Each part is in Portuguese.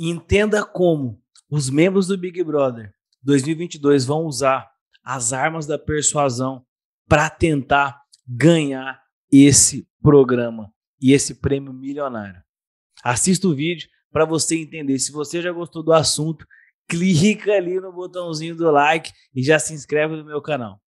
e entenda como os membros do Big Brother 2022 vão usar as armas da persuasão para tentar ganhar esse programa e esse prêmio milionário. Assista o vídeo para você entender. Se você já gostou do assunto, clica ali no botãozinho do like e já se inscreve no meu canal.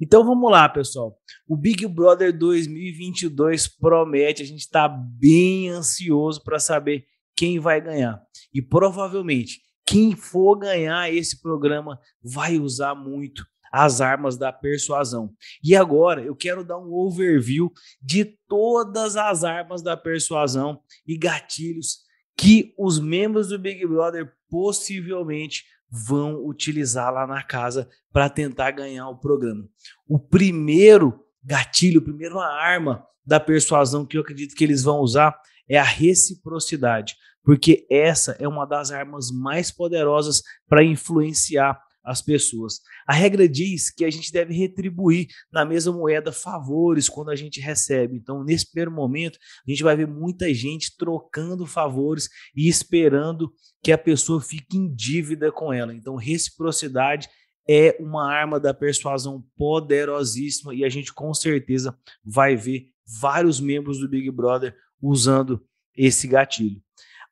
Então vamos lá, pessoal. O Big Brother 2022 promete, a gente está bem ansioso para saber quem vai ganhar. E provavelmente, quem for ganhar esse programa vai usar muito as armas da persuasão. E agora eu quero dar um overview de todas as armas da persuasão e gatilhos que os membros do Big Brother possivelmente vão utilizar lá na casa para tentar ganhar o programa. O primeiro gatilho, a primeira arma da persuasão que eu acredito que eles vão usar é a reciprocidade, porque essa é uma das armas mais poderosas para influenciar as pessoas. A regra diz que a gente deve retribuir na mesma moeda favores quando a gente recebe. Então, nesse primeiro momento, a gente vai ver muita gente trocando favores e esperando que a pessoa fique em dívida com ela. Então, reciprocidade é uma arma da persuasão poderosíssima e a gente com certeza vai ver vários membros do Big Brother usando esse gatilho.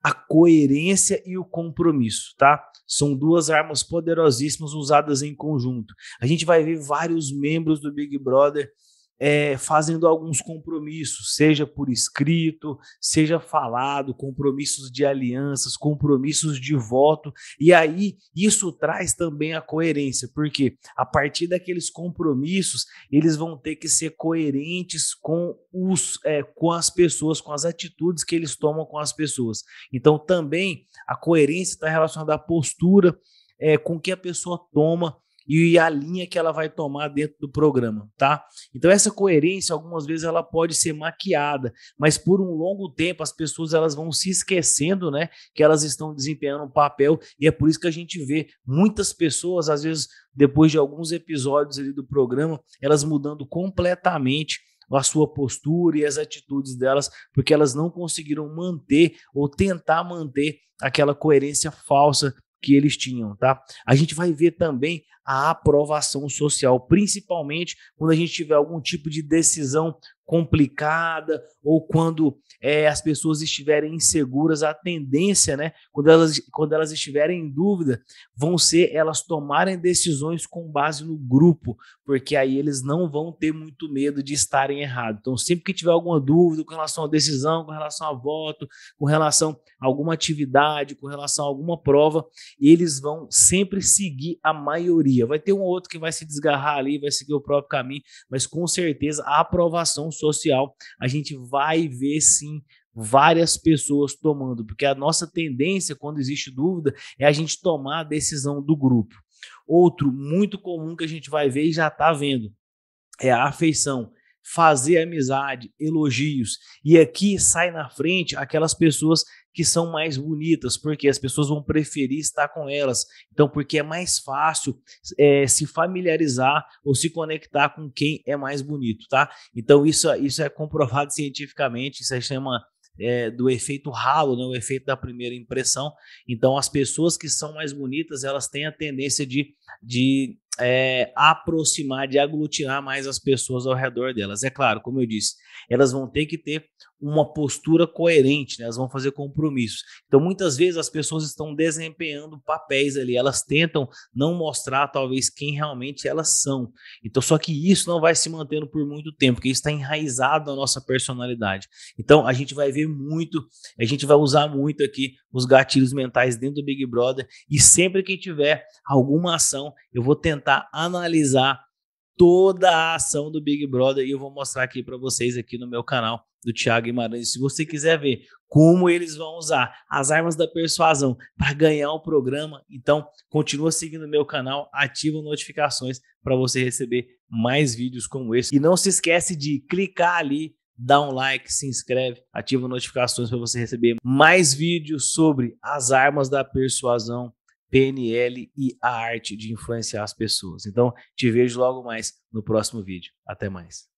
A coerência e o compromisso, tá? São duas armas poderosíssimas usadas em conjunto. A gente vai ver vários membros do Big Brother é, fazendo alguns compromissos, seja por escrito, seja falado, compromissos de alianças, compromissos de voto. E aí isso traz também a coerência, porque a partir daqueles compromissos, eles vão ter que ser coerentes com, os, é, com as pessoas, com as atitudes que eles tomam com as pessoas. Então também a coerência está relacionada à postura. É, com que a pessoa toma e a linha que ela vai tomar dentro do programa, tá? Então essa coerência algumas vezes ela pode ser maquiada, mas por um longo tempo as pessoas elas vão se esquecendo, né, que elas estão desempenhando um papel e é por isso que a gente vê muitas pessoas às vezes depois de alguns episódios ali do programa, elas mudando completamente a sua postura e as atitudes delas, porque elas não conseguiram manter ou tentar manter aquela coerência falsa que eles tinham, tá? A gente vai ver também a aprovação social, principalmente quando a gente tiver algum tipo de decisão complicada ou quando é, as pessoas estiverem inseguras, a tendência, né, quando elas, quando elas estiverem em dúvida, vão ser elas tomarem decisões com base no grupo, porque aí eles não vão ter muito medo de estarem errados. Então, sempre que tiver alguma dúvida com relação à decisão, com relação a voto, com relação a alguma atividade, com relação a alguma prova, eles vão sempre seguir a maioria. Vai ter um outro que vai se desgarrar ali, vai seguir o próprio caminho, mas com certeza a aprovação social, a gente vai ver sim várias pessoas tomando, porque a nossa tendência, quando existe dúvida, é a gente tomar a decisão do grupo. Outro muito comum que a gente vai ver e já está vendo é a afeição fazer amizade, elogios. E aqui sai na frente aquelas pessoas que são mais bonitas, porque as pessoas vão preferir estar com elas. Então, porque é mais fácil é, se familiarizar ou se conectar com quem é mais bonito, tá? Então, isso, isso é comprovado cientificamente, isso se chama é, do efeito ralo, né? o efeito da primeira impressão. Então, as pessoas que são mais bonitas, elas têm a tendência de, de é, aproximar, de aglutinar mais as pessoas ao redor delas. É claro, como eu disse, elas vão ter que ter uma postura coerente, né? elas vão fazer compromissos. Então, muitas vezes as pessoas estão desempenhando papéis ali, elas tentam não mostrar talvez quem realmente elas são. Então, só que isso não vai se mantendo por muito tempo, porque isso está enraizado na nossa personalidade. Então, a gente vai ver muito, a gente vai usar muito aqui os gatilhos mentais dentro do Big Brother e sempre que tiver alguma ação, eu vou tentar analisar toda a ação do Big Brother e eu vou mostrar aqui para vocês aqui no meu canal do Thiago Guimarães. Se você quiser ver como eles vão usar as armas da persuasão para ganhar o programa, então continua seguindo meu canal, ativa notificações para você receber mais vídeos como esse. E não se esquece de clicar ali, dar um like, se inscreve, ativa notificações para você receber mais vídeos sobre as armas da persuasão. PNL e a arte de influenciar as pessoas. Então, te vejo logo mais no próximo vídeo. Até mais.